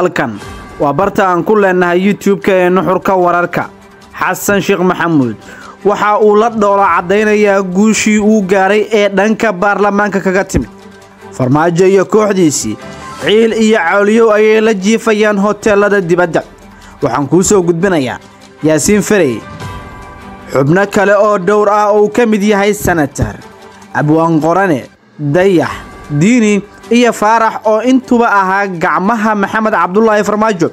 halkan waa barta aan ku leenahay youtube-ka ee nuxurka wararka xasan sheekh maxamuud waxa uu la dhoola caddaynayaa guushii uu gaadhay ee dhanka baarlamaanka kaga timid farmaajo iyo kooxdiisii ciil iyo cawliyow ayay la jiifayaan hoteellada dibadda waxaan kuu soo gudbinayaa yaasiin farey xubno kale oo dhowr ah uu ka mid yahay senatar abwaan qorane dayax diini iyo faarax oo intuba ahaa gacmaha maxamed cabdulaahi farmaajo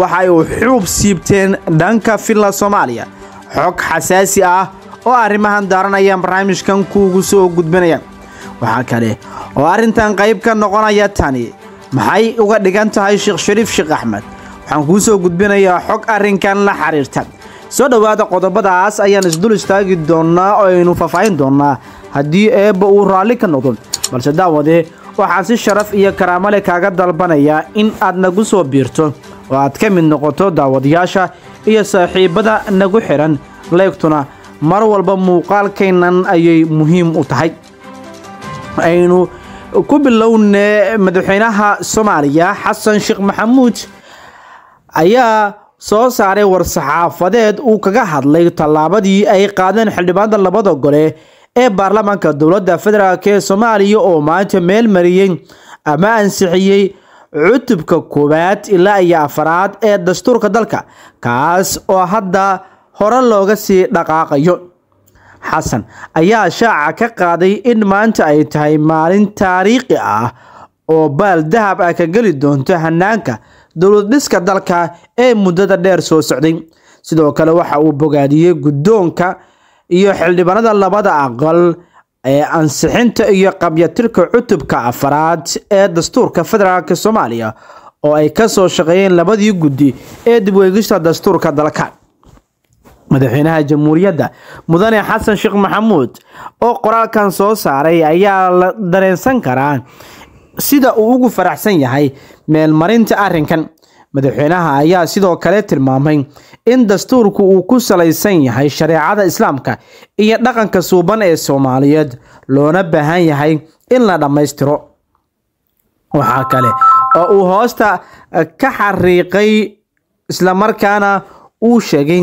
waxa ay xuub siibteen dhanka finland soomaaliya xog xasaasi ah oo arrimahan daaranayaan barnaamijkan kuugu soo gudbinaya waxaa kale oo arrintan qayb ka noqonaya tani maxay uga dhigan tahay sheekh shariif sheekh axmed waxaan kuu soo gudbinayaa xog arrinkan la xiriirta soo dhowaada qodobadaas ayaan isdul istaagi doonaa oo aynu faahfaahin doonnaa haddii eebba uu raalli ka noqdo balse daawade waxaan si sharaf iyo karaamo leh kaaga dalbanayaa in aad nagu soo biirto oo aad ka mid noqoto daawadayaasha iyo saaxiibbada nagu xidhan leegtuna mar walba muuqaalkaynan ayay muhiim u tahay aynu ku bilownee madaxweynaha soomaaliya xasan sheekh maxamuud ayaa soo saaray war saxaafadeed uu kaga hadlay tallaabadii ay qaadeen xildhibaanada labada gole ee baarlamaanka dowladda federaalk ee soomaaliya oo maanta meel mariyey ama ansixiyey cutubka koowaad ilaa iyo afaraad ee dastuurka dalka kaas oo hadda hore looga sii dhaqaaqayo xasan ayaa shaaca ka qaaday in maanta ay tahay maalin taariikhi ah oo baal dahab ah ka geli doonto hanaanka dowlad dhiska dalka ee muddada dheer soo socday sidoo kale waxa uu bogaadiyey guddoonka iyo xildhibaanada labada aqal ee ansixinta iyo qabyatirka cutubka afaraad ee dastuurka federaalk soomaaliya oo ay ka soo shaqeeyeen labadii guddi ee dibweegista dastuurka dalka madaxweynaha jamhuuriyadda mudane xasan sheekh maxamuud oo qoraalkan soo saaray ayaa la dareensan karaa sida uu ugu faraxsan yahay meelmarinta arrinkan madaxweynaha ayaa sidoo kale tilmaamay in dastuurku uu ku salaysan yahay shareecada islaamka iyo dhaqanka suuban ee soomaaliyeed loona baahan yahay in la dhammaystiro waxaa kale oo uu hoosta ka xariiqay islamarkaana uu sheegay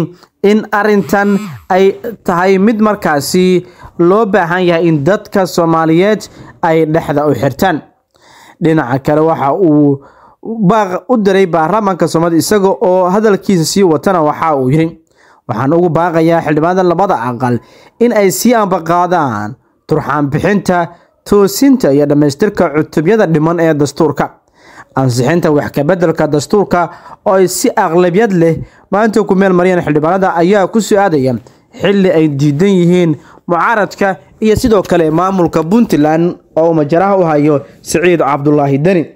in arintan ay tahay mid markaasi loo baahan yahay in dadka soomaaliyeed ay dhexda u xirtaan dhinaca kale waxa uu baaq u diray baarlamaanka Soomaaliya isaga oo hadalkiisa sii watana waxa uu yiri waxaan ugu baaqayaa xildhibaanada labada aqal in ay sii anba qaadaan turxaan bixinta toosinta iyo dhamaystirka cutubyada dhiman ee dastuurka ansixinta wax ka beddelka dastuurka oo ay si aqlabiyad leh maanta ku meel mariyaan xildhibaanada ayaa ku su-aadaya xilli ay diidan yihiin mucaaradka iyo sidoo kale maamulka puntland oo majaraha u hayo siciid cabdulaahi deni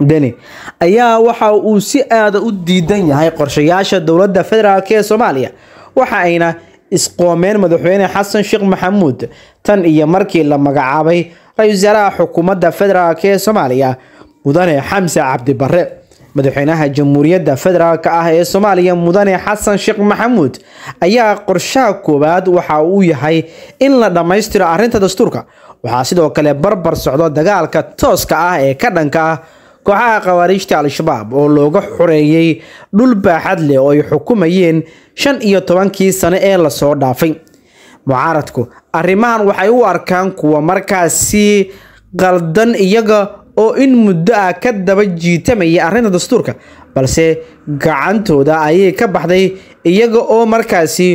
deni ayaa waxa uu si aada u diidan yahay qorshayaasha dowladda federaalk ee soomaaliya waxa ayna isqoomeen madaxweyne xasan sheekh maxamuud tan iyo markii la magacaabay ra wasaaraha xukuumadda federaalk ee soomaaliya mudane xamse cabdi barre madaxweynaha jamhuuriyadda federaalka ah ee soomaaliya mudane xasan sheekh maxamuud ayaa qorshaha koowaad waxa uu yahay in la dhammaystiro arrinta dastuurka waxaa sidoo kale barbar socdo dagaalka tooska ah ee ka dhanka ah kooxaha khawaariijta al-shabaab oo looga xoreeyey dhul baaxad leh oo ay xukumayeen shan iyo tobankii sane ee lasoo dhaafay mucaaradku arrimahan waxay u arkaan kuwa markaasi qaldan iyaga oo in muddo ah ka daba jiitamaya arrinta dastuurka balse gacantooda ayay ka baxday iyaga oo markaasi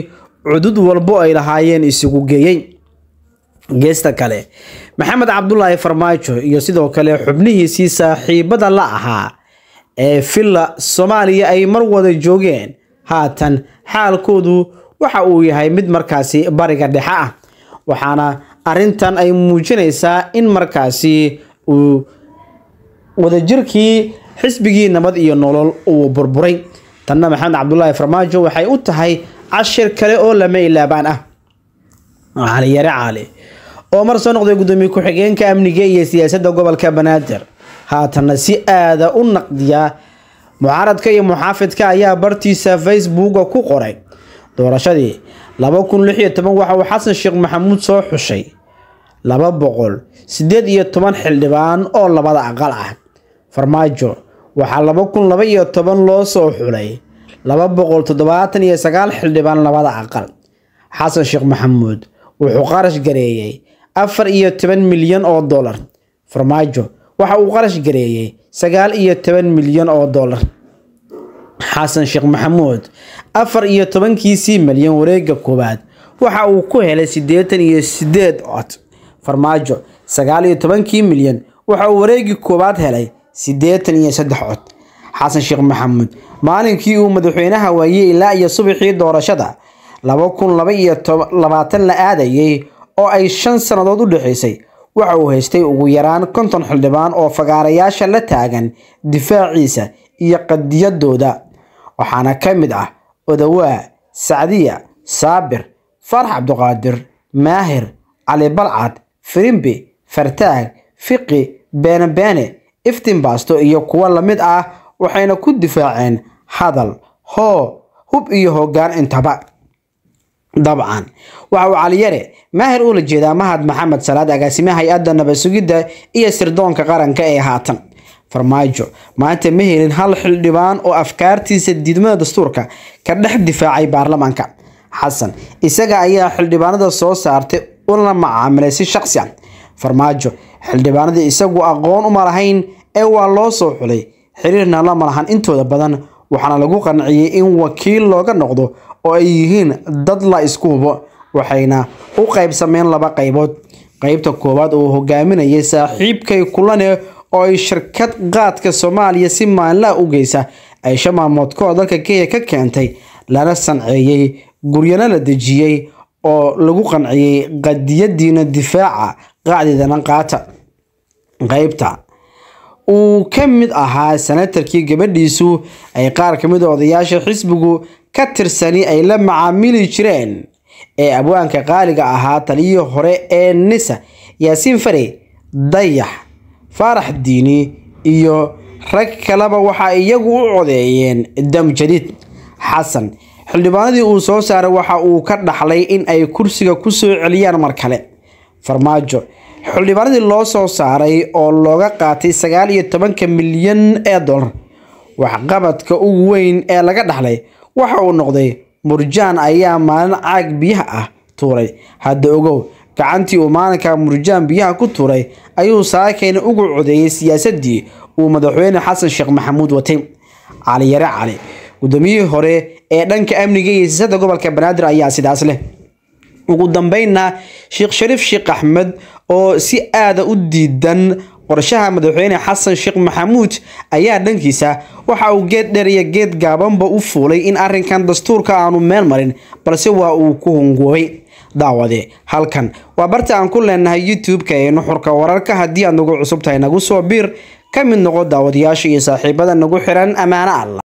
cudud walbo ay lahaayeen isugu geeyey geesta kale maxamed cabdulaahi farmaajo iyo sidoo kale xubnihiisii saaxiibada la ahaa ee villa soomaaliya ay mar wada joogeen haatan xaalkoodu waxa uu yahay mid markaasi bariga dhexe ah waxaana arrintan ay muujinaysaa in markaasi uu wadajirkii xisbigii nabad iyo nolol uu burburay tanna maxamed cabdulaahi farmaajo waxay u tahay cashir kale oo lama ilaabaan ah cali caali oo mar soo noqday gudoomiye ku-xigeenka amniga iyo siyaasadda gobolka banaadir haatanna si aada u naqdiya mucaaradka iyo muxaafidka ayaa bartiisa facebooka ku qoray doorashadii laba kun lix iyo toban waxa uu xasan sheekh maxamuud soo xushay laba boqol siddeed iyo toban xildhibaan oo labada aqal ah farmaajo waxaa laba kun laba iyo toban loo soo xulay laba boqol toddobaatan iyo sagaal xildhibaan labada aqal xasan sheekh maxamuud wuxuu qarash gareeyey afar iyo toban milyan oo dollar farmaajo waxa uu qarash gareeyey sagaal iyo toban milyan oo dollar xasan sheekh maxamuud afar iyo tobankiisii milyan wareega koowaad waxa uu ku helay siddeetan iyo siddeed cod farmaajo sagaal iyo tobankii milyan waxa uu wareegii koowaad helay siddeetan iyo saddex cod xasan sheekh maxamuud maalinkii uu madaxweynaha waayey ilaa iyo subaxii doorashada laba kun laba iyo labaatan la aadayey oo ay shan sannadood u dhexaysay waxa uu haystay ugu yaraan konton xildhibaan oo fagaarayaasha la taagan difaaciisa iyo qadiyadooda waxaana ka mid ah odawaa sacdiya saabir farax cabduqaadir maahir cali balcad firimbi fartaag fiqi beenebeene iftin baasto iyo kuwo la mid ah waxayna ku difaaceen hadal hoo hub iyo hoggaan intaba dabcan waxa uu caliyare maahir ula jeedaa mahad maxamed salaad agaasima hay-adda nabadsugidda iyo sirdoonka qaranka ee haatan farmaajo maanta ma helin hal xildhibaan oo afkaartiisa diidmada dastuurka ka dhex difaacay baarlamaanka xasan isaga ayaa xildhibaanada soo saartay ula macaamilay si shaqsi ah farmaajo xildhibaanada isagu aqoon uma lahayn ee waa loo soo xulay xiriirna la malahan intooda badan waxaana lagu qanciyey in wakiil looga noqdo oo ay yihiin dad la isku hubo waxayna u qaybsameen laba qaybood qaybta koowaad uu hogaaminayay saaxiibkay kulane oo ay shirkad qaadka soomaaliya si maalinlaha u geysa ay shamaamoodka dalka kenya ka keentay lana sanceeyey guryana la dejiyey oo lagu qanciyey qadiyadiina difaaca qaacdeedana qaata qaybta uu ka mid ahaa sanatarkii gabadhiisu ay qaar ka mid ah odayaasha xisbigu ka tirsani ay la macaamili jireen ee abwaanka qaaliga ahaa taliyii hore ee nisa yaasiin fare dayax faarax diini iyo rag kaleba waxaa iyagu u codeeyeen damjadiid xasan xildhibaanadii uu soo saaray waxa uu ka dhaxlay in ay kursiga ku soo celiyaan mar kale farmaajo xildhibaaradii loo soo saaray oo looga qaatay sagaal iyo tobanka milyan ee dollar waxqabadka ugu weyn ee laga dhaxlay waxa uu noqday murjaan ayaa maalin caag biyaha ah tuuray hadda ogow gacantii uu maalinka murjaan biyaha ku tuuray ayuu saakeyna ugu codeeyey siyaasaddii uu madaxweyne xasan sheekh maxamuud watay caliyare cali gudoomiyihii hore ee dhanka amniga iyo siisada gobolka banaadir ayaa sidaas leh ugu dambeynna sheekh shariif sheekh axmed oo si aada u diidan qorshaha madaxweyne xasan sheekh maxamuud ayaa dhankiisa waxa uu geed dheer iyo geed gaabanba u fuulay in arrinkan dastuurka aanu meel marin balse waa uu ku hungoobay daawade halkan waa barta aan ku leenahay youtube-ka ee nuxurka wararka haddii aad nagu cusub tahay nagu soo biir ka mid noqo daawadayaasha iyo saaxiibada nagu xiran ammaano alla